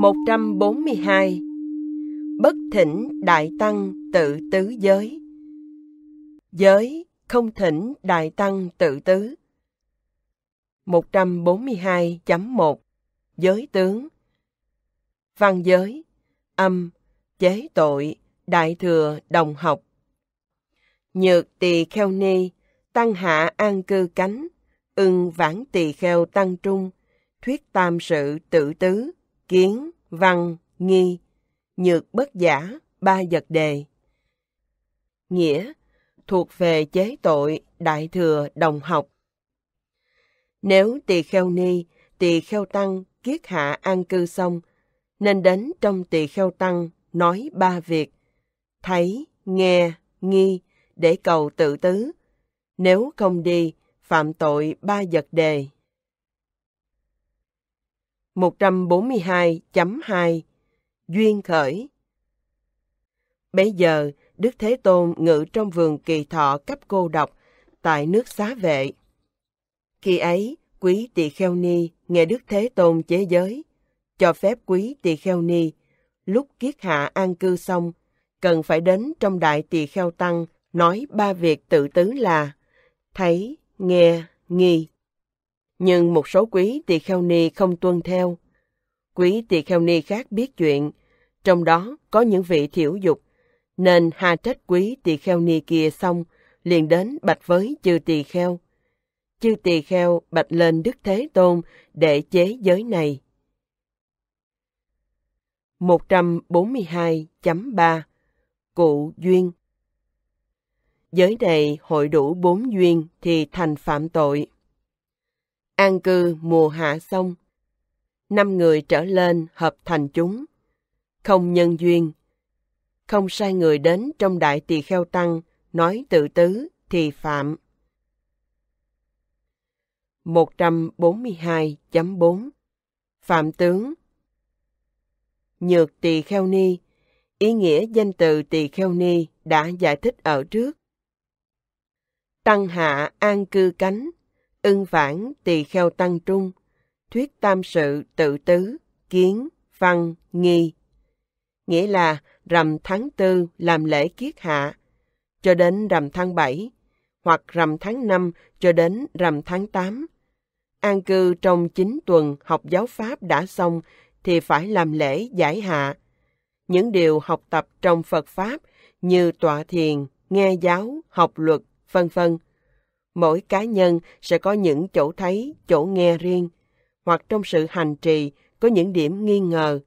142 Bất thỉnh Đại Tăng tự tứ giới Giới không thỉnh Đại Tăng tự tứ 142.1 Giới tướng Văn giới Âm Chế tội Đại thừa đồng học Nhược tỳ kheo ni Tăng hạ an cư cánh Ưng vãn tỳ kheo tăng trung Thuyết tam sự tự tứ kiến, văn, nghi, nhược bất giả, ba vật đề. Nghĩa thuộc về chế tội đại thừa đồng học. Nếu tỳ kheo ni, tỳ kheo tăng kiết hạ an cư xong, nên đến trong tỳ kheo tăng nói ba việc, thấy, nghe, nghi để cầu tự tứ. Nếu không đi, phạm tội ba vật đề. 142.2 Duyên khởi Bấy giờ, Đức Thế Tôn ngự trong vườn kỳ thọ cấp cô độc tại nước xá vệ. Khi ấy, quý tỳ kheo ni nghe Đức Thế Tôn chế giới, cho phép quý tỳ kheo ni lúc kiết hạ an cư xong, cần phải đến trong đại tỳ kheo tăng nói ba việc tự tứ là thấy, nghe, nghi nhưng một số quý tỳ kheo ni không tuân theo. Quý tỳ kheo ni khác biết chuyện, trong đó có những vị thiểu dục, nên hà trách quý tỳ kheo ni kia xong, liền đến bạch với chư tỳ kheo. Chư tỳ kheo bạch lên Đức Thế Tôn để chế giới này. 142.3 Cụ Duyên Giới này hội đủ bốn duyên thì thành phạm tội an cư mùa hạ xong. Năm người trở lên hợp thành chúng, không nhân duyên. Không sai người đến trong đại tỳ kheo tăng, nói tự tứ thì phạm. 142.4 Phạm tướng Nhược tỳ kheo ni Ý nghĩa danh từ tỳ kheo ni đã giải thích ở trước. Tăng hạ an cư cánh Ưng vãn, tỳ kheo tăng trung, thuyết tam sự tự tứ, kiến, văn, nghi. Nghĩa là rằm tháng tư làm lễ kiết hạ, cho đến rằm tháng bảy, hoặc rằm tháng năm cho đến rằm tháng tám. An cư trong chín tuần học giáo pháp đã xong thì phải làm lễ giải hạ. Những điều học tập trong Phật Pháp như tọa thiền, nghe giáo, học luật, vân vân mỗi cá nhân sẽ có những chỗ thấy, chỗ nghe riêng, hoặc trong sự hành trì có những điểm nghi ngờ,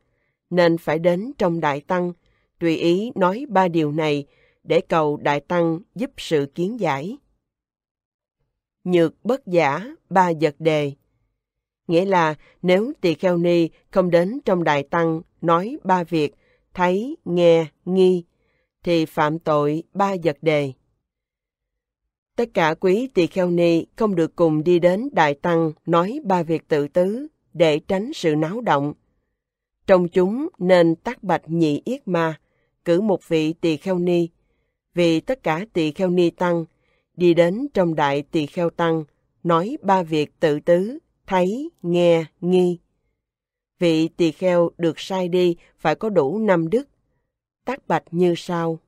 nên phải đến trong Đại Tăng, tùy ý nói ba điều này để cầu Đại Tăng giúp sự kiến giải. Nhược bất giả, ba vật đề Nghĩa là nếu tỳ kheo ni không đến trong Đại Tăng nói ba việc, thấy, nghe, nghi, thì phạm tội ba vật đề tất cả quý tỳ kheo ni không được cùng đi đến Đại Tăng nói ba việc tự tứ để tránh sự náo động. Trong chúng nên tác bạch nhị yết ma, cử một vị tỳ kheo ni, vì tất cả tỳ kheo ni tăng đi đến trong đại tỳ kheo tăng nói ba việc tự tứ thấy nghe nghi vị tỳ kheo được sai đi phải có đủ năm đức tác bạch như sau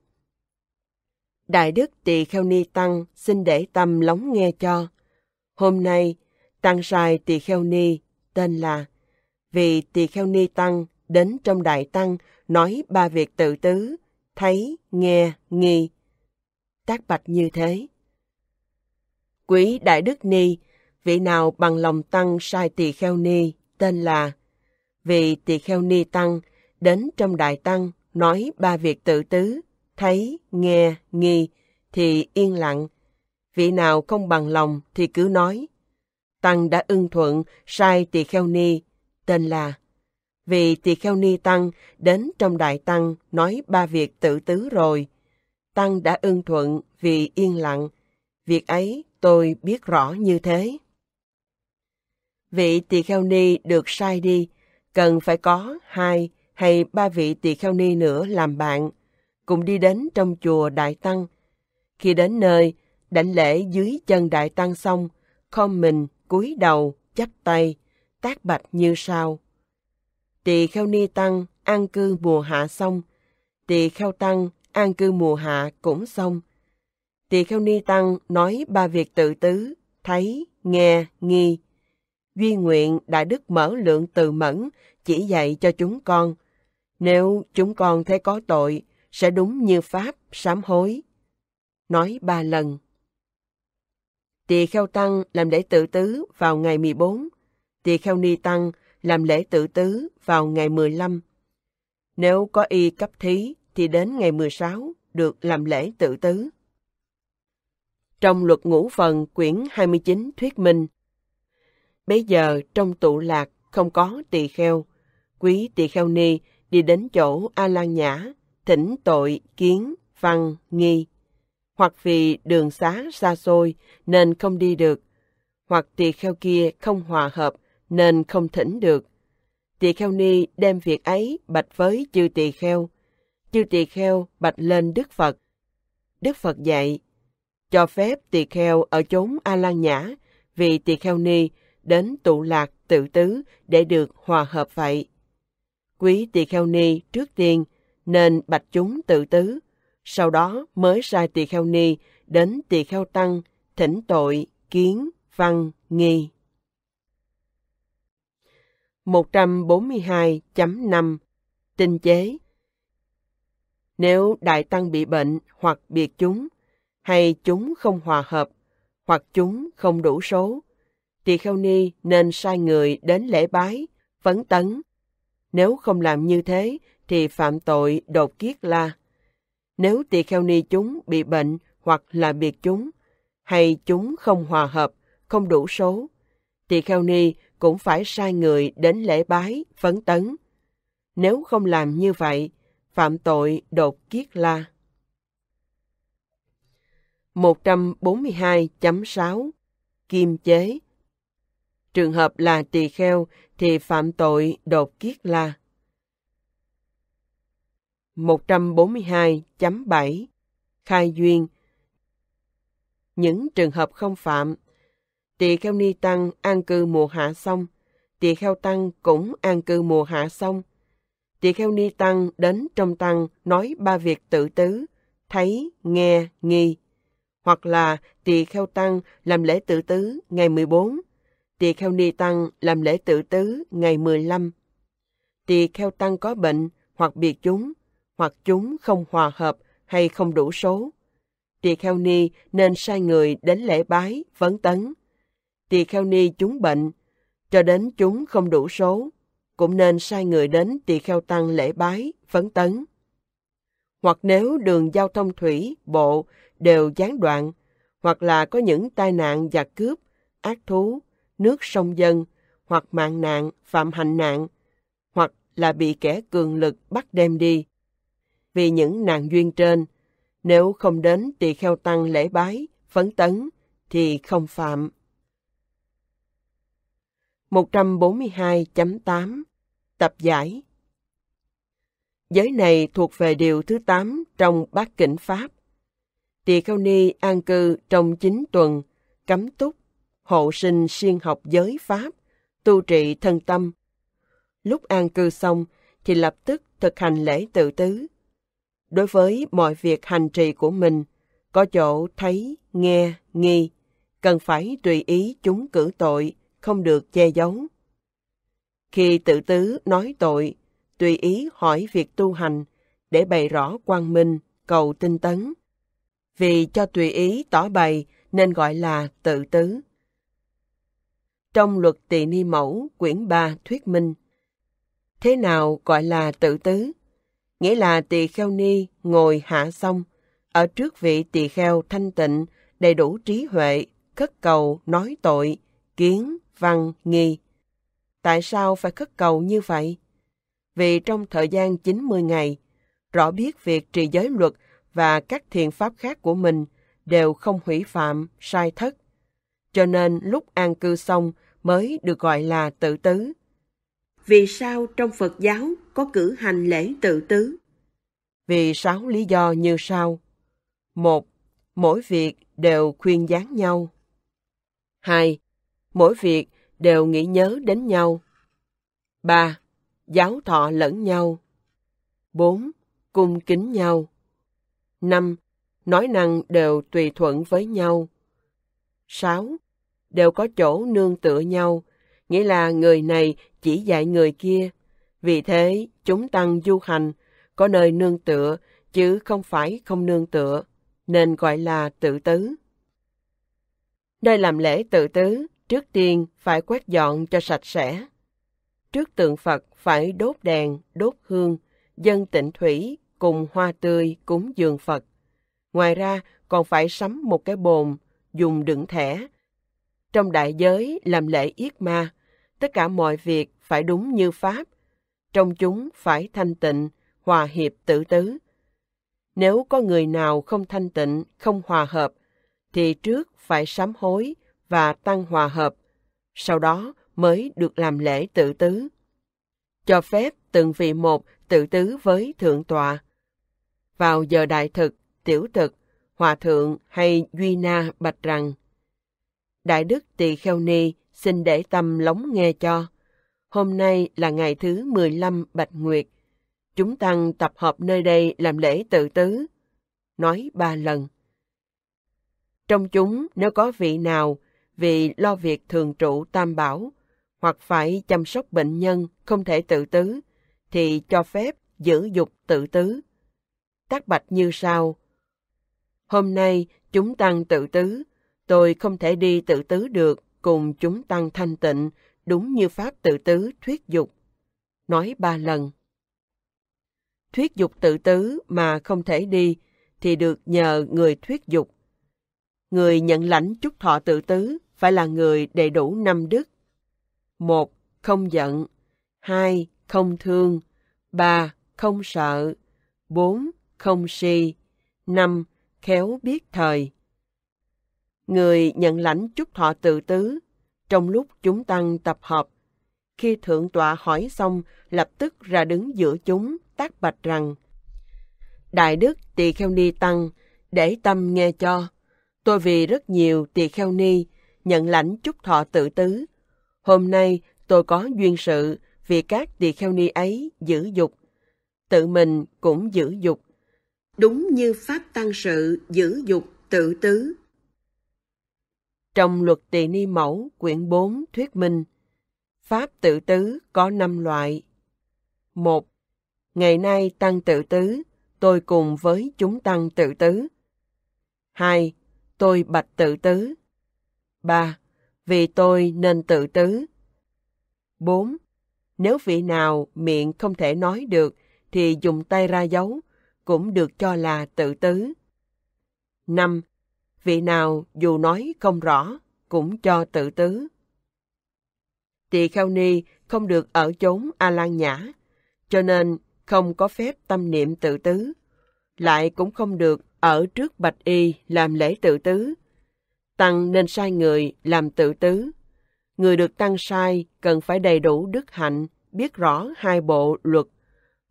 Đại Đức Tỳ Kheo Ni Tăng xin để tâm lắng nghe cho. Hôm nay, Tăng Sai Tỳ Kheo Ni tên là Vì Tỳ Kheo Ni Tăng đến trong Đại Tăng nói ba việc tự tứ, thấy, nghe, nghi. Tác bạch như thế. Quý Đại Đức Ni, vị nào bằng lòng Tăng Sai Tỳ Kheo Ni tên là Vì Tỳ Kheo Ni Tăng đến trong Đại Tăng nói ba việc tự tứ, thấy, nghe, nghi thì yên lặng. Vị nào không bằng lòng thì cứ nói. Tăng đã ưng thuận sai tỳ kheo ni, tên là. Vì tỳ kheo ni tăng đến trong đại tăng nói ba việc tự tứ rồi. Tăng đã ưng thuận vì yên lặng. Việc ấy tôi biết rõ như thế. Vị tỳ kheo ni được sai đi, cần phải có hai hay ba vị tỳ kheo ni nữa làm bạn cùng đi đến trong chùa Đại Tăng. Khi đến nơi, đảnh lễ dưới chân Đại Tăng xong, khom mình, cúi đầu, chắp tay, tác bạch như sau. Tỳ Kheo Ni Tăng an cư mùa hạ xong, Tỳ Kheo Tăng an cư mùa hạ cũng xong. Tỳ Kheo Ni Tăng nói ba việc tự tứ, thấy, nghe, nghi. Duy nguyện Đại Đức mở lượng từ mẫn chỉ dạy cho chúng con. Nếu chúng con thấy có tội, sẽ đúng như Pháp sám hối. Nói ba lần. Tỳ Kheo Tăng làm lễ tự tứ vào ngày 14, Tỳ Kheo Ni Tăng làm lễ tự tứ vào ngày 15. Nếu có y cấp thí thì đến ngày 16 được làm lễ tự tứ. Trong luật ngũ phần quyển 29 thuyết minh, Bây giờ trong tụ lạc không có tỳ kheo, quý tỳ kheo ni đi đến chỗ A Lan Nhã thỉnh tội kiến văn nghi hoặc vì đường xá xa xôi nên không đi được hoặc tỳ kheo kia không hòa hợp nên không thỉnh được tỳ kheo ni đem việc ấy bạch với chư tỳ kheo chư tỳ kheo bạch lên đức phật đức phật dạy cho phép tỳ kheo ở chốn a lan nhã vì tỳ kheo ni đến tụ lạc tự tứ để được hòa hợp vậy quý tỳ kheo ni trước tiên nên bạch chúng tự tứ. Sau đó mới sai tỳ kheo ni đến tỳ kheo tăng, thỉnh tội, kiến, văn, nghi. 142.5 Tinh chế Nếu đại tăng bị bệnh hoặc biệt chúng, hay chúng không hòa hợp, hoặc chúng không đủ số, tỳ kheo ni nên sai người đến lễ bái, vấn tấn. Nếu không làm như thế, thì phạm tội đột kiết la. Nếu tỳ kheo ni chúng bị bệnh hoặc là biệt chúng, hay chúng không hòa hợp, không đủ số, tỳ kheo ni cũng phải sai người đến lễ bái, phấn tấn. Nếu không làm như vậy, phạm tội đột kiết la. 142.6 Kim chế Trường hợp là tỳ kheo thì phạm tội đột kiết la. 142.7 Khai duyên Những trường hợp không phạm Tỳ kheo ni tăng an cư mùa hạ xong Tỳ kheo tăng cũng an cư mùa hạ xong Tỳ kheo ni tăng đến trong tăng nói ba việc tự tứ Thấy, nghe, nghi Hoặc là tỳ kheo tăng làm lễ tự tứ ngày 14 Tỳ kheo ni tăng làm lễ tự tứ ngày 15 Tỳ kheo tăng có bệnh hoặc biệt chúng hoặc chúng không hòa hợp hay không đủ số. Tỳ kheo ni nên sai người đến lễ bái, vấn tấn. Tỳ kheo ni chúng bệnh, cho đến chúng không đủ số, cũng nên sai người đến tỳ kheo tăng lễ bái, vấn tấn. Hoặc nếu đường giao thông thủy, bộ đều gián đoạn, hoặc là có những tai nạn và cướp, ác thú, nước sông dân, hoặc mạng nạn, phạm hành nạn, hoặc là bị kẻ cường lực bắt đem đi, vì những nạn duyên trên. Nếu không đến tỳ kheo tăng lễ bái, phấn tấn, thì không phạm. 142.8 Tập giải Giới này thuộc về điều thứ 8 trong bát kỉnh Pháp. Tỳ kheo ni an cư trong 9 tuần, cấm túc, hộ sinh siêng học giới Pháp, tu trị thân tâm. Lúc an cư xong thì lập tức thực hành lễ tự tứ, đối với mọi việc hành trì của mình, có chỗ thấy, nghe, nghi, cần phải tùy ý chúng cử tội, không được che giấu. Khi tự tứ nói tội, tùy ý hỏi việc tu hành, để bày rõ quang minh, cầu tinh tấn. Vì cho tùy ý tỏ bày nên gọi là tự tứ. Trong luật tỳ ni mẫu quyển 3 thuyết minh, thế nào gọi là tự tứ? nghĩa là tỳ kheo ni ngồi hạ xong, ở trước vị tỳ kheo thanh tịnh, đầy đủ trí huệ, khất cầu, nói tội, kiến, văn, nghi. Tại sao phải khất cầu như vậy? Vì trong thời gian 90 ngày, rõ biết việc trì giới luật và các thiền pháp khác của mình đều không hủy phạm, sai thất. Cho nên lúc an cư xong mới được gọi là tự tứ vì sao trong Phật giáo có cử hành lễ tự tứ? Vì sáu lý do như sau. Một, mỗi việc đều khuyên gián nhau. Hai, mỗi việc đều nghĩ nhớ đến nhau. Ba, giáo thọ lẫn nhau. Bốn, cung kính nhau. Năm, nói năng đều tùy thuận với nhau. Sáu, đều có chỗ nương tựa nhau nghĩa là người này chỉ dạy người kia. Vì thế, chúng tăng du hành, có nơi nương tựa, chứ không phải không nương tựa, nên gọi là tự tứ. Nơi làm lễ tự tứ, trước tiên phải quét dọn cho sạch sẽ. Trước tượng Phật phải đốt đèn, đốt hương, dân tịnh thủy cùng hoa tươi cúng dường Phật. Ngoài ra còn phải sắm một cái bồn, dùng đựng thẻ. Trong đại giới làm lễ yết ma, tất cả mọi việc phải đúng như Pháp. Trong chúng phải thanh tịnh, hòa hiệp tử tứ. Nếu có người nào không thanh tịnh, không hòa hợp, thì trước phải sám hối và tăng hòa hợp, sau đó mới được làm lễ tự tứ. Cho phép từng vị một tự tứ với thượng tọa. Vào giờ đại thực, tiểu thực, hòa thượng hay duy na bạch rằng Đại đức Tỳ Kheo Ni xin để tâm lóng nghe cho. Hôm nay là ngày thứ 15 Bạch Nguyệt. Chúng tăng tập hợp nơi đây làm lễ tự tứ. Nói ba lần. Trong chúng nếu có vị nào vì lo việc thường trụ tam bảo hoặc phải chăm sóc bệnh nhân không thể tự tứ thì cho phép giữ dục tự tứ. Tác bạch như sau. Hôm nay chúng tăng tự tứ, tôi không thể đi tự tứ được cùng chúng tăng thanh tịnh, đúng như Pháp tự tứ thuyết dục. Nói ba lần. Thuyết dục tự tứ mà không thể đi, thì được nhờ người thuyết dục. Người nhận lãnh chúc thọ tự tứ phải là người đầy đủ năm đức. một Không giận. hai Không thương. ba Không sợ. bốn Không si. năm Khéo biết thời người nhận lãnh chúc thọ tự tứ. Trong lúc chúng tăng tập họp, khi thượng tọa hỏi xong, lập tức ra đứng giữa chúng, tác bạch rằng Đại đức Tỳ Kheo Ni Tăng, để tâm nghe cho. Tôi vì rất nhiều Tỳ Kheo Ni, nhận lãnh chúc thọ tự tứ. Hôm nay tôi có duyên sự vì các Tỳ Kheo Ni ấy giữ dục. Tự mình cũng giữ dục. Đúng như Pháp Tăng Sự giữ dục tự tứ trong luật tỳ ni mẫu quyển 4 thuyết minh, Pháp tự tứ có năm loại. một Ngày nay tăng tự tứ, tôi cùng với chúng tăng tự tứ. hai Tôi bạch tự tứ. ba Vì tôi nên tự tứ. bốn Nếu vị nào miệng không thể nói được thì dùng tay ra dấu, cũng được cho là tự tứ. năm vị nào dù nói không rõ cũng cho tự tứ. Tỳ Kheo Ni không được ở chốn A Lan Nhã, cho nên không có phép tâm niệm tự tứ, lại cũng không được ở trước Bạch Y làm lễ tự tứ. Tăng nên sai người làm tự tứ. Người được tăng sai cần phải đầy đủ đức hạnh, biết rõ hai bộ luật,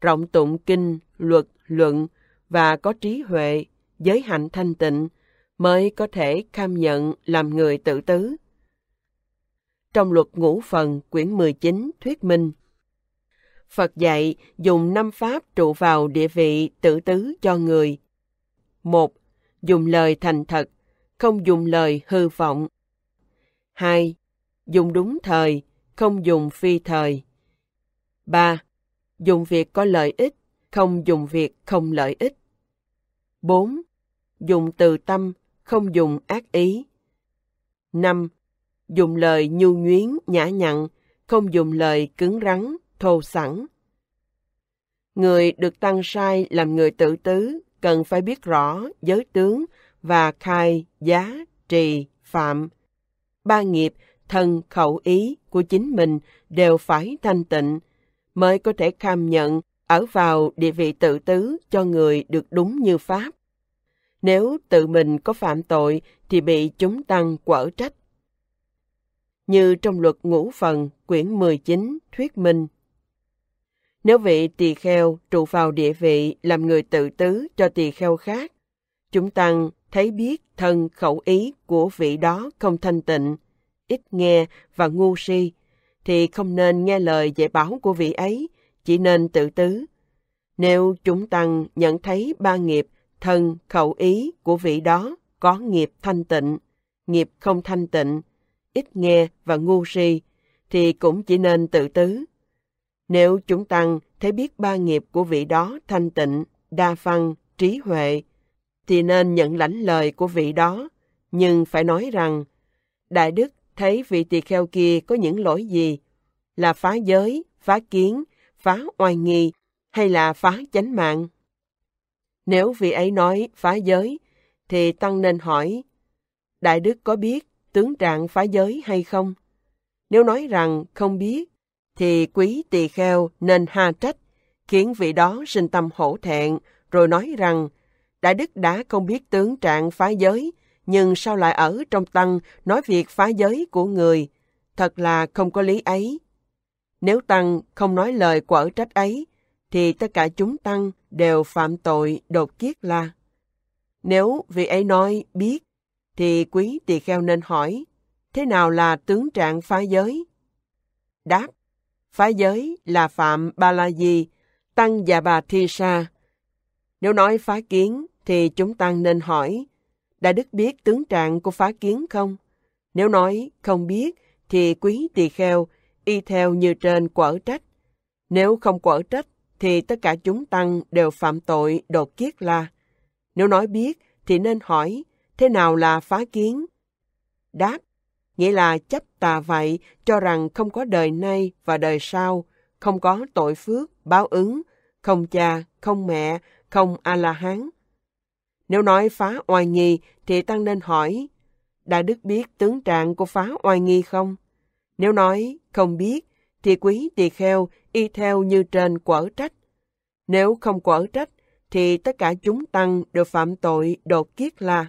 rộng tụng kinh, luật, luận và có trí huệ, giới hạnh thanh tịnh, mới có thể cam nhận làm người tự tứ. Trong luật ngũ phần quyển 19 thuyết minh, Phật dạy dùng năm pháp trụ vào địa vị tự tứ cho người. một Dùng lời thành thật, không dùng lời hư vọng. 2. Dùng đúng thời, không dùng phi thời. 3. Dùng việc có lợi ích, không dùng việc không lợi ích. 4. Dùng từ tâm, không dùng ác ý. 5. Dùng lời nhu nhuyến, nhã nhặn, không dùng lời cứng rắn, thô sẵn. Người được tăng sai làm người tự tứ cần phải biết rõ giới tướng và khai, giá, trì, phạm. Ba nghiệp, thân, khẩu ý của chính mình đều phải thanh tịnh, mới có thể cam nhận ở vào địa vị tự tứ cho người được đúng như Pháp. Nếu tự mình có phạm tội thì bị chúng tăng quở trách. Như trong luật ngũ phần, quyển 19, thuyết minh. Nếu vị tỳ kheo trụ vào địa vị làm người tự tứ cho tỳ kheo khác, chúng tăng thấy biết thân khẩu ý của vị đó không thanh tịnh, ít nghe và ngu si, thì không nên nghe lời dạy bảo của vị ấy, chỉ nên tự tứ. Nếu chúng tăng nhận thấy ba nghiệp thân, khẩu ý của vị đó có nghiệp thanh tịnh, nghiệp không thanh tịnh, ít nghe và ngu si, thì cũng chỉ nên tự tứ. Nếu chúng tăng thấy biết ba nghiệp của vị đó thanh tịnh, đa phăng, trí huệ, thì nên nhận lãnh lời của vị đó, nhưng phải nói rằng, Đại Đức thấy vị tỳ kheo kia có những lỗi gì, là phá giới, phá kiến, phá oai nghi hay là phá chánh mạng. Nếu vị ấy nói phá giới, thì Tăng nên hỏi, Đại Đức có biết tướng trạng phá giới hay không? Nếu nói rằng không biết, thì quý tỳ kheo nên ha trách, khiến vị đó sinh tâm hổ thẹn, rồi nói rằng, Đại Đức đã không biết tướng trạng phá giới, nhưng sao lại ở trong tăng nói việc phá giới của người? Thật là không có lý ấy. Nếu tăng không nói lời quở trách ấy, thì tất cả chúng tăng đều phạm tội đột kiết la. Nếu vị ấy nói biết, thì quý tỳ kheo nên hỏi, thế nào là tướng trạng phá giới? Đáp, phá giới là phạm ba la di, tăng và bà thi sa. Nếu nói phá kiến, thì chúng tăng nên hỏi, đã đức biết tướng trạng của phá kiến không? Nếu nói không biết, thì quý tỳ kheo y theo như trên quở trách. Nếu không quở trách, thì tất cả chúng tăng đều phạm tội đột kiết la. Nếu nói biết thì nên hỏi thế nào là phá kiến? Đáp, nghĩa là chấp tà vậy cho rằng không có đời nay và đời sau, không có tội phước, báo ứng, không cha, không mẹ, không A-la-hán. Nếu nói phá oai nghi thì tăng nên hỏi, Đại Đức biết tướng trạng của phá oai nghi không? Nếu nói không biết thì quý tỳ kheo y theo như trên quở trách. Nếu không quở trách, thì tất cả chúng tăng đều phạm tội đột kiết la.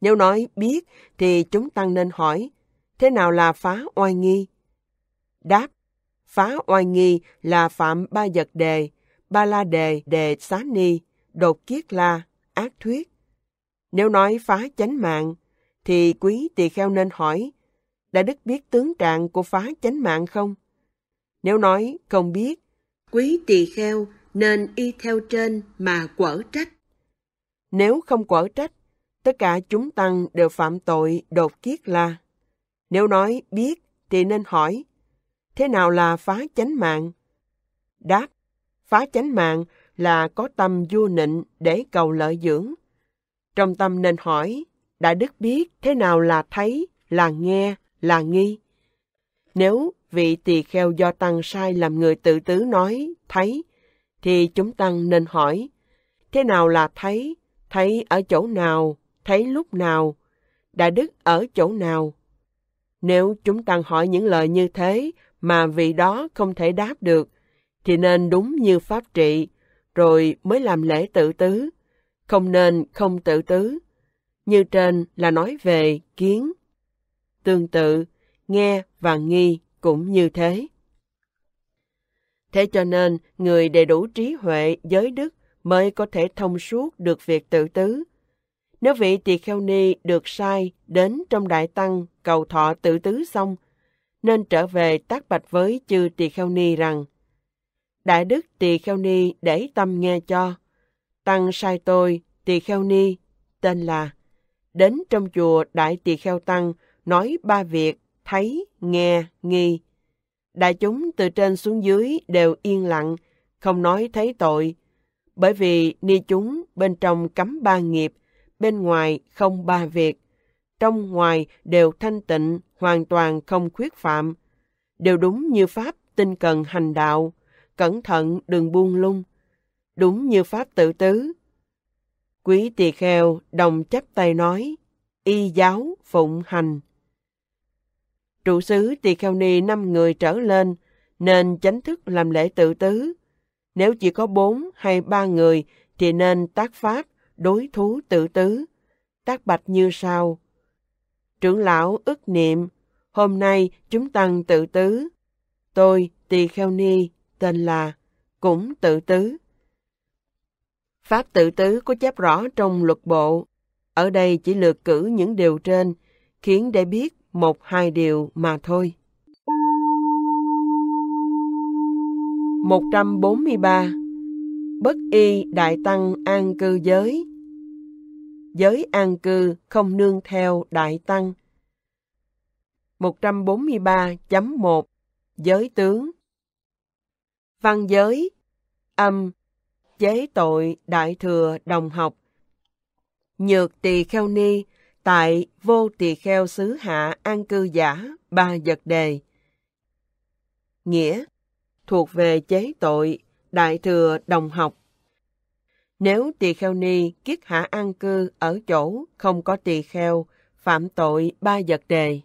Nếu nói biết, thì chúng tăng nên hỏi, thế nào là phá oai nghi? Đáp, phá oai nghi là phạm ba vật đề, ba la đề đề xá ni, đột kiết la, ác thuyết. Nếu nói phá chánh mạng, thì quý tỳ kheo nên hỏi, đã Đức biết tướng trạng của phá chánh mạng không? Nếu nói không biết, quý tỳ kheo nên y theo trên mà quở trách. Nếu không quở trách, tất cả chúng tăng đều phạm tội đột kiết la. Nếu nói biết thì nên hỏi, thế nào là phá chánh mạng? Đáp, phá chánh mạng là có tâm vô nịnh để cầu lợi dưỡng. Trong tâm nên hỏi, Đại Đức biết thế nào là thấy, là nghe, là nghi. Nếu vị tỳ kheo do tăng sai làm người tự tứ nói, thấy, thì chúng tăng nên hỏi, thế nào là thấy, thấy ở chỗ nào, thấy lúc nào, đại đức ở chỗ nào. Nếu chúng tăng hỏi những lời như thế mà vị đó không thể đáp được, thì nên đúng như pháp trị, rồi mới làm lễ tự tứ, không nên không tự tứ. Như trên là nói về kiến tương tự, nghe và nghi cũng như thế. Thế cho nên, người đầy đủ trí huệ, giới đức mới có thể thông suốt được việc tự tứ. Nếu vị tỳ kheo ni được sai đến trong đại tăng cầu thọ tự tứ xong, nên trở về tác bạch với chư tỳ kheo ni rằng Đại đức tỳ kheo ni để tâm nghe cho. Tăng sai tôi, tỳ kheo ni, tên là Đến trong chùa Đại tỳ kheo tăng nói ba việc thấy, nghe, nghi. Đại chúng từ trên xuống dưới đều yên lặng, không nói thấy tội, bởi vì ni chúng bên trong cấm ba nghiệp, bên ngoài không ba việc, trong ngoài đều thanh tịnh, hoàn toàn không khuyết phạm, đều đúng như pháp tinh cần hành đạo, cẩn thận đừng buông lung, đúng như pháp tự tứ. Quý tỳ kheo đồng chắp tay nói, y giáo phụng hành trụ sứ tỳ kheo ni năm người trở lên nên chánh thức làm lễ tự tứ. Nếu chỉ có bốn hay ba người thì nên tác pháp đối thú tự tứ. Tác bạch như sau. Trưởng lão ức niệm, hôm nay chúng tăng tự tứ. Tôi, tỳ kheo ni, tên là, cũng tự tứ. Pháp tự tứ có chép rõ trong luật bộ. Ở đây chỉ lược cử những điều trên, khiến để biết một hai điều mà thôi. 143. Bất y đại tăng an cư giới. Giới an cư không nương theo đại tăng. 143.1 Giới tướng Văn giới Âm Chế tội đại thừa đồng học Nhược tỳ kheo ni tại Vô Tỳ Kheo xứ Hạ An Cư Giả Ba Vật Đề. Nghĩa thuộc về chế tội, đại thừa đồng học. Nếu tỳ kheo ni kiết hạ an cư ở chỗ không có tỳ kheo, phạm tội ba vật đề.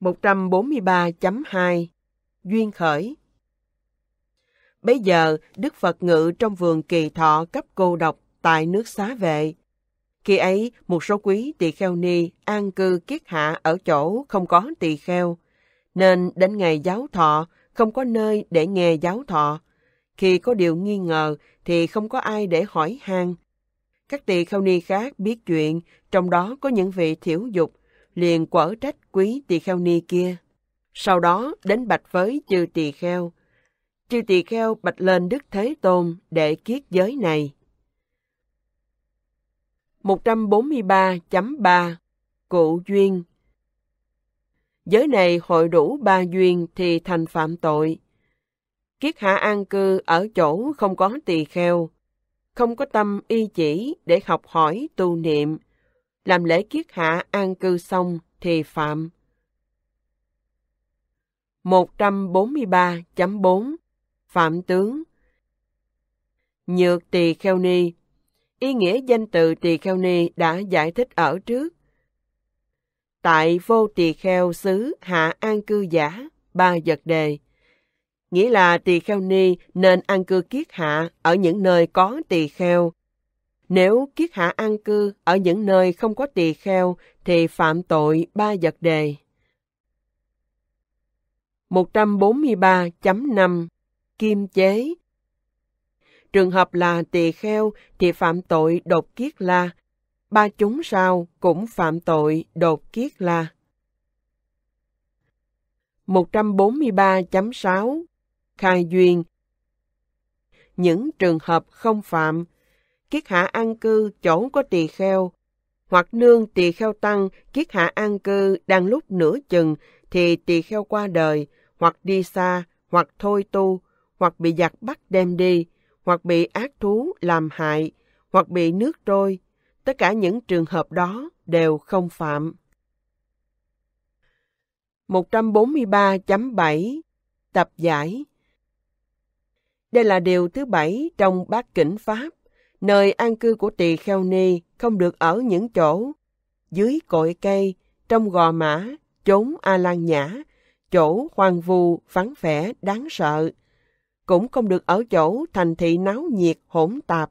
143.2 Duyên khởi Bây giờ, Đức Phật ngự trong vườn kỳ thọ cấp cô độc tại nước xá vệ, khi ấy, một số quý tỳ kheo ni an cư kiết hạ ở chỗ không có tỳ kheo, nên đến ngày giáo thọ không có nơi để nghe giáo thọ. Khi có điều nghi ngờ thì không có ai để hỏi han. Các tỳ kheo ni khác biết chuyện, trong đó có những vị thiểu dục, liền quở trách quý tỳ kheo ni kia. Sau đó đến bạch với chư tỳ kheo. Chư tỳ kheo bạch lên Đức Thế Tôn để kiết giới này. 143.3 Cụ duyên Giới này hội đủ ba duyên thì thành phạm tội. Kiết hạ an cư ở chỗ không có tỳ kheo, không có tâm y chỉ để học hỏi tu niệm. Làm lễ kiết hạ an cư xong thì phạm. 143.4 Phạm tướng Nhược tỳ kheo ni Ý nghĩa danh từ tỳ kheo ni đã giải thích ở trước. Tại vô tỳ kheo xứ hạ an cư giả, ba vật đề. Nghĩa là tỳ kheo ni nên an cư kiết hạ ở những nơi có tỳ kheo. Nếu kiết hạ an cư ở những nơi không có tỳ kheo thì phạm tội ba vật đề. 143.5 Kim chế Trường hợp là tỳ kheo thì phạm tội đột kiết la. Ba chúng sao cũng phạm tội đột kiết la. 143.6 Khai duyên Những trường hợp không phạm Kiết hạ an cư chỗ có tỳ kheo Hoặc nương tỳ kheo tăng Kiết hạ an cư đang lúc nửa chừng Thì tỳ kheo qua đời Hoặc đi xa Hoặc thôi tu Hoặc bị giặc bắt đem đi hoặc bị ác thú làm hại, hoặc bị nước trôi, tất cả những trường hợp đó đều không phạm. 143.7 Tập giải Đây là điều thứ bảy trong bát kỉnh Pháp, nơi an cư của tỳ kheo ni không được ở những chỗ dưới cội cây, trong gò mã, chốn a lan nhã, chỗ hoang vu, vắng vẻ, đáng sợ, cũng không được ở chỗ thành thị náo nhiệt hỗn tạp.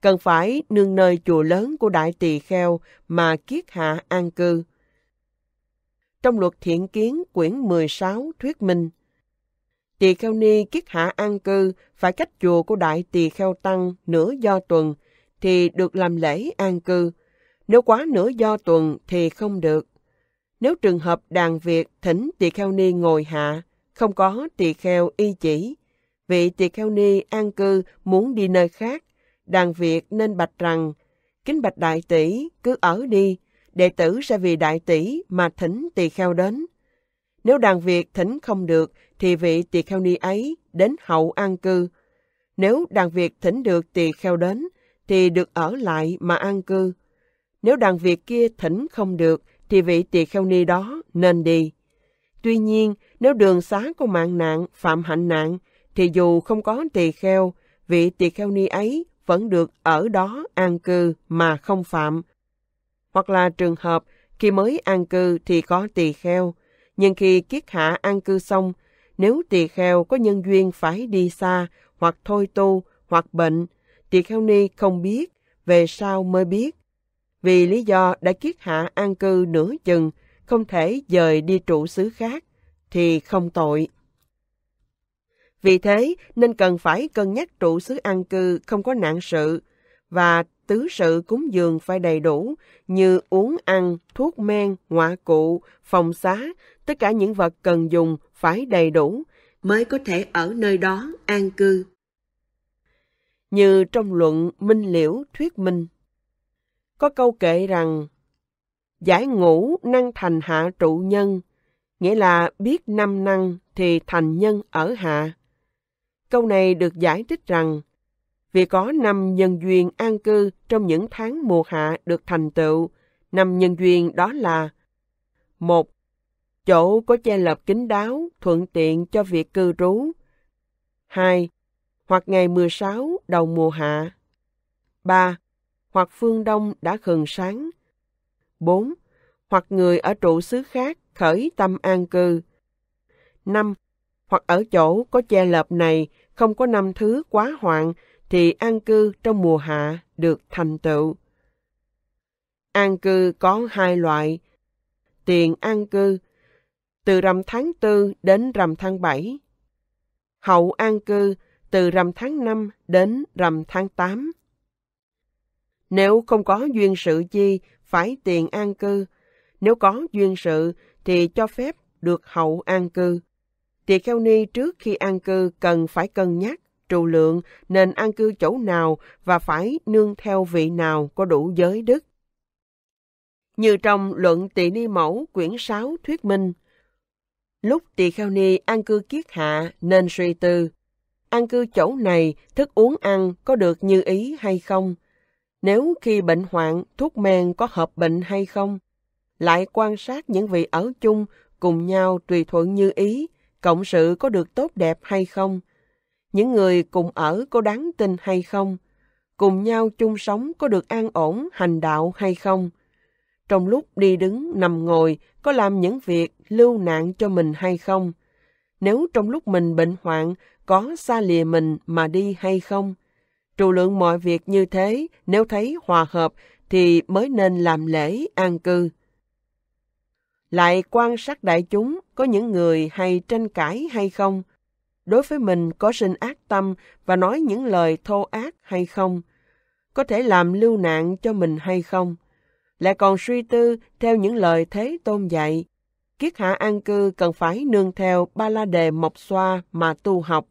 Cần phải nương nơi chùa lớn của Đại Tỳ Kheo mà kiết hạ an cư. Trong luật thiện kiến quyển 16 thuyết minh, Tỳ Kheo Ni kiết hạ an cư phải cách chùa của Đại Tỳ Kheo Tăng nửa do tuần thì được làm lễ an cư. Nếu quá nửa do tuần thì không được. Nếu trường hợp đàn Việt thỉnh tỳ kheo ni ngồi hạ, không có tỳ kheo y chỉ, vị tỳ kheo ni an cư muốn đi nơi khác, đàn Việt nên bạch rằng, kính bạch đại tỷ, cứ ở đi, đệ tử sẽ vì đại tỷ mà thỉnh tỳ kheo đến. Nếu đàn Việt thỉnh không được, thì vị tỳ kheo ni ấy đến hậu an cư. Nếu đàn Việt thỉnh được tỳ kheo đến, thì được ở lại mà an cư. Nếu đàn Việt kia thỉnh không được, thì vị tỳ kheo ni đó nên đi. Tuy nhiên, nếu đường xá của mạng nạn, phạm hạnh nạn, thì dù không có tỳ kheo, vị tỳ kheo ni ấy vẫn được ở đó an cư mà không phạm. Hoặc là trường hợp khi mới an cư thì có tỳ kheo, nhưng khi kiết hạ an cư xong, nếu tỳ kheo có nhân duyên phải đi xa hoặc thôi tu hoặc bệnh, tỳ kheo ni không biết, về sau mới biết. Vì lý do đã kiết hạ an cư nửa chừng, không thể dời đi trụ xứ khác, thì không tội. Vì thế nên cần phải cân nhắc trụ xứ an cư không có nạn sự và tứ sự cúng dường phải đầy đủ như uống ăn, thuốc men, ngoại cụ, phòng xá, tất cả những vật cần dùng phải đầy đủ mới có thể ở nơi đó an cư. Như trong luận Minh Liễu thuyết minh, có câu kệ rằng giải ngũ năng thành hạ trụ nhân, nghĩa là biết năm năng thì thành nhân ở hạ. Câu này được giải thích rằng, vì có năm nhân duyên an cư trong những tháng mùa hạ được thành tựu, năm nhân duyên đó là một Chỗ có che lập kín đáo, thuận tiện cho việc cư trú. hai Hoặc ngày mười sáu đầu mùa hạ. ba Hoặc phương đông đã khừng sáng. bốn Hoặc người ở trụ xứ khác khởi tâm an cư. năm Hoặc ở chỗ có che lợp này không có năm thứ quá hoạn thì an cư trong mùa hạ được thành tựu. An cư có hai loại. Tiền an cư từ rằm tháng 4 đến rằm tháng 7. Hậu an cư từ rằm tháng 5 đến rằm tháng 8. Nếu không có duyên sự chi, phải tiền an cư. Nếu có duyên sự thì cho phép được hậu an cư chị Kelly trước khi an cư cần phải cân nhắc trù lượng nên an cư chỗ nào và phải nương theo vị nào có đủ giới đức. Như trong luận tỳ ni mẫu quyển 6 thuyết minh, lúc tỳ kheo ni an cư kiết hạ nên suy tư, an cư chỗ này thức uống ăn có được như ý hay không? Nếu khi bệnh hoạn thuốc men có hợp bệnh hay không? Lại quan sát những vị ở chung cùng nhau tùy thuận như ý, cộng sự có được tốt đẹp hay không những người cùng ở có đáng tin hay không cùng nhau chung sống có được an ổn hành đạo hay không trong lúc đi đứng nằm ngồi có làm những việc lưu nạn cho mình hay không nếu trong lúc mình bệnh hoạn có xa lìa mình mà đi hay không trụ lượng mọi việc như thế nếu thấy hòa hợp thì mới nên làm lễ an cư lại quan sát đại chúng có những người hay tranh cãi hay không, đối với mình có sinh ác tâm và nói những lời thô ác hay không, có thể làm lưu nạn cho mình hay không, lại còn suy tư theo những lời thế tôn dạy. Kiết hạ an cư cần phải nương theo ba la đề mộc xoa mà tu học.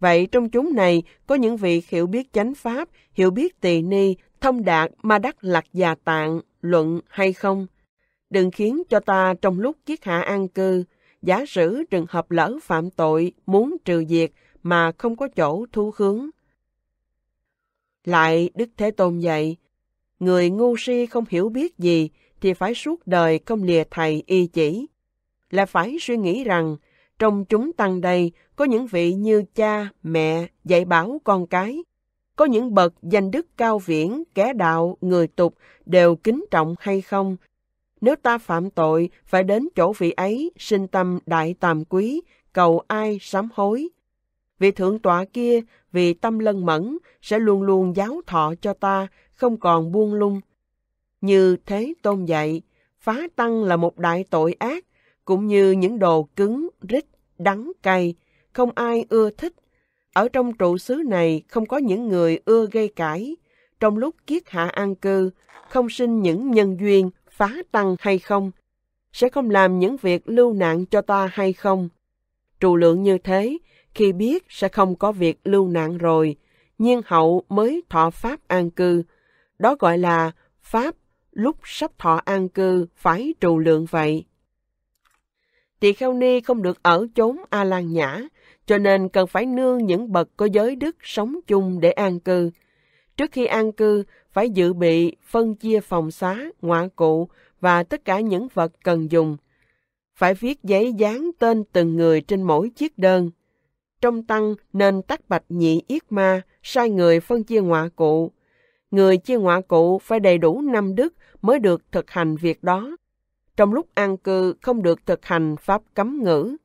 Vậy trong chúng này có những vị hiểu biết chánh pháp, hiểu biết tỳ ni, thông đạt ma đắc lạc già tạng, luận hay không? đừng khiến cho ta trong lúc kiết hạ an cư, giả sử trường hợp lỡ phạm tội muốn trừ diệt mà không có chỗ thu hướng. Lại Đức Thế Tôn dạy, người ngu si không hiểu biết gì thì phải suốt đời không lìa thầy y chỉ, là phải suy nghĩ rằng trong chúng tăng đây có những vị như cha, mẹ, dạy bảo con cái, có những bậc danh đức cao viễn, kẻ đạo, người tục đều kính trọng hay không nếu ta phạm tội, phải đến chỗ vị ấy, sinh tâm đại tàm quý, cầu ai sám hối. Vị thượng tọa kia, vì tâm lân mẫn, sẽ luôn luôn giáo thọ cho ta, không còn buông lung. Như thế tôn dạy, phá tăng là một đại tội ác, cũng như những đồ cứng, rít, đắng, cay, không ai ưa thích. Ở trong trụ xứ này không có những người ưa gây cãi. Trong lúc kiết hạ an cư, không sinh những nhân duyên phá tăng hay không? Sẽ không làm những việc lưu nạn cho ta hay không? Trụ lượng như thế, khi biết sẽ không có việc lưu nạn rồi, nhưng hậu mới thọ pháp an cư. Đó gọi là pháp lúc sắp thọ an cư phải trụ lượng vậy. Tỳ Kheo Ni không được ở chốn A Lan Nhã, cho nên cần phải nương những bậc có giới đức sống chung để an cư. Trước khi an cư, phải dự bị phân chia phòng xá, ngoại cụ và tất cả những vật cần dùng. Phải viết giấy dán tên từng người trên mỗi chiếc đơn. Trong tăng nên tắc bạch nhị yết ma, sai người phân chia ngoại cụ. Người chia ngoại cụ phải đầy đủ năm đức mới được thực hành việc đó. Trong lúc an cư không được thực hành pháp cấm ngữ.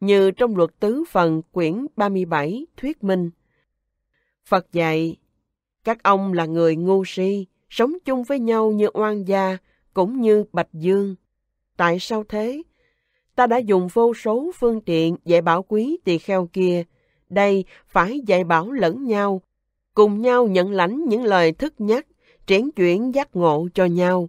Như trong luật tứ phần quyển 37 thuyết minh. Phật dạy các ông là người ngu si, sống chung với nhau như oan gia, cũng như bạch dương. Tại sao thế? Ta đã dùng vô số phương tiện dạy bảo quý tỳ kheo kia. Đây phải dạy bảo lẫn nhau, cùng nhau nhận lãnh những lời thức nhắc, triển chuyển giác ngộ cho nhau.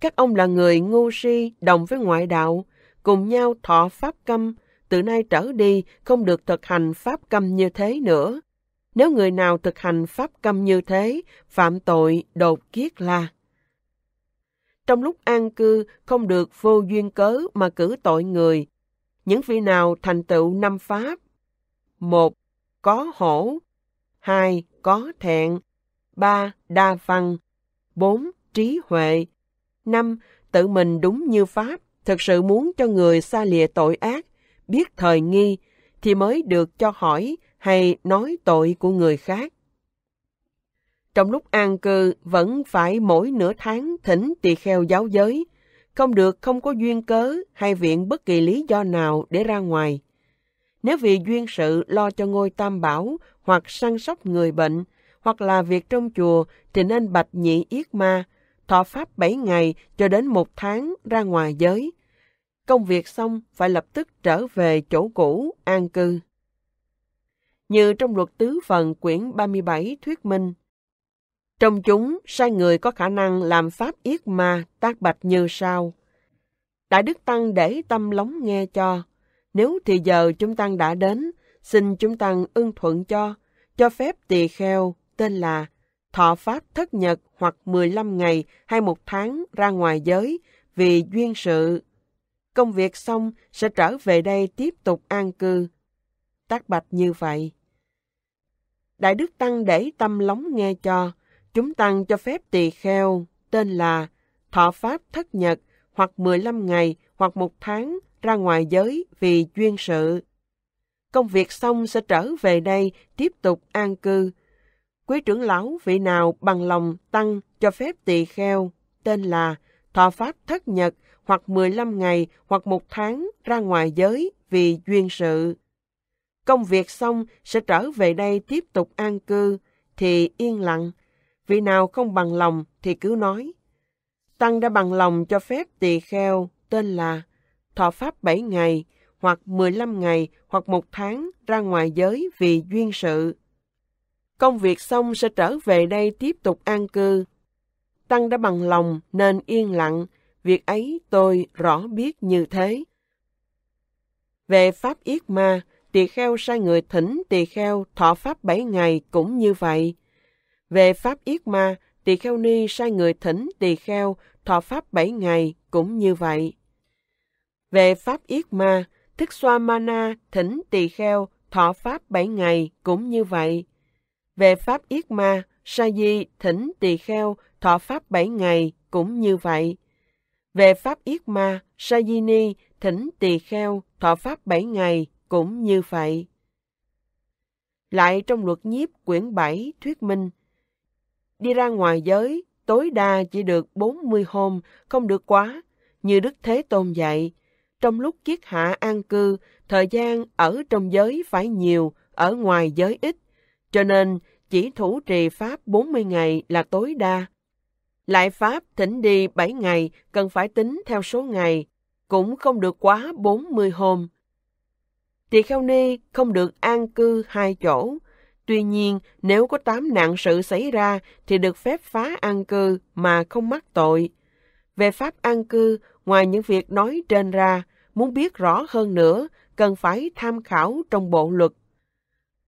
Các ông là người ngu si đồng với ngoại đạo, cùng nhau thọ pháp câm, từ nay trở đi không được thực hành pháp câm như thế nữa. Nếu người nào thực hành pháp câm như thế, phạm tội đột kiết là. Trong lúc an cư, không được vô duyên cớ mà cử tội người. Những vị nào thành tựu năm pháp? một Có hổ hai Có thẹn ba Đa văn bốn Trí huệ năm Tự mình đúng như pháp, thực sự muốn cho người xa lìa tội ác, biết thời nghi, thì mới được cho hỏi hay nói tội của người khác. Trong lúc an cư vẫn phải mỗi nửa tháng thỉnh tỳ kheo giáo giới, không được không có duyên cớ hay viện bất kỳ lý do nào để ra ngoài. Nếu vì duyên sự lo cho ngôi tam bảo hoặc săn sóc người bệnh, hoặc là việc trong chùa thì nên bạch nhị yết ma, thọ pháp 7 ngày cho đến một tháng ra ngoài giới. Công việc xong phải lập tức trở về chỗ cũ an cư như trong luật tứ phần quyển 37 thuyết minh. Trong chúng, sai người có khả năng làm pháp yết ma tác bạch như sau. Đại Đức Tăng để tâm lóng nghe cho. Nếu thì giờ chúng Tăng đã đến, xin chúng Tăng ưng thuận cho, cho phép tỳ kheo tên là thọ pháp thất nhật hoặc 15 ngày hay một tháng ra ngoài giới vì duyên sự. Công việc xong sẽ trở về đây tiếp tục an cư tác bạch như vậy. Đại Đức Tăng để tâm lóng nghe cho, chúng Tăng cho phép tỳ kheo, tên là thọ pháp thất nhật hoặc 15 ngày hoặc một tháng ra ngoài giới vì chuyên sự. Công việc xong sẽ trở về đây tiếp tục an cư. Quý trưởng lão vị nào bằng lòng tăng cho phép tỳ kheo, tên là thọ pháp thất nhật hoặc 15 ngày hoặc một tháng ra ngoài giới vì duyên sự công việc xong sẽ trở về đây tiếp tục an cư, thì yên lặng. Vị nào không bằng lòng thì cứ nói. Tăng đã bằng lòng cho phép tỳ kheo tên là thọ pháp 7 ngày hoặc 15 ngày hoặc một tháng ra ngoài giới vì duyên sự. Công việc xong sẽ trở về đây tiếp tục an cư. Tăng đã bằng lòng nên yên lặng, việc ấy tôi rõ biết như thế. Về pháp yết ma, tỳ kheo sai người thỉnh tỳ kheo thọ pháp bảy ngày cũng như vậy. Về pháp yết ma, tỳ kheo ni sai người thỉnh tỳ kheo thọ pháp bảy ngày cũng như vậy. Về pháp yết ma, thức xoa mana thỉnh tỳ kheo thọ pháp bảy ngày cũng như vậy. Về pháp yết ma, sa di thỉnh tỳ kheo thọ pháp bảy ngày cũng như vậy. Về pháp yết ma, sa di ni thỉnh tỳ kheo thọ pháp bảy ngày cũng như vậy. Lại trong luật nhiếp quyển 7 thuyết minh, đi ra ngoài giới tối đa chỉ được 40 hôm, không được quá, như Đức Thế Tôn dạy. Trong lúc kiết hạ an cư, thời gian ở trong giới phải nhiều, ở ngoài giới ít, cho nên chỉ thủ trì Pháp 40 ngày là tối đa. Lại Pháp thỉnh đi 7 ngày cần phải tính theo số ngày, cũng không được quá 40 hôm tỳ kheo ni không được an cư hai chỗ. Tuy nhiên, nếu có tám nạn sự xảy ra thì được phép phá an cư mà không mắc tội. Về pháp an cư, ngoài những việc nói trên ra, muốn biết rõ hơn nữa, cần phải tham khảo trong bộ luật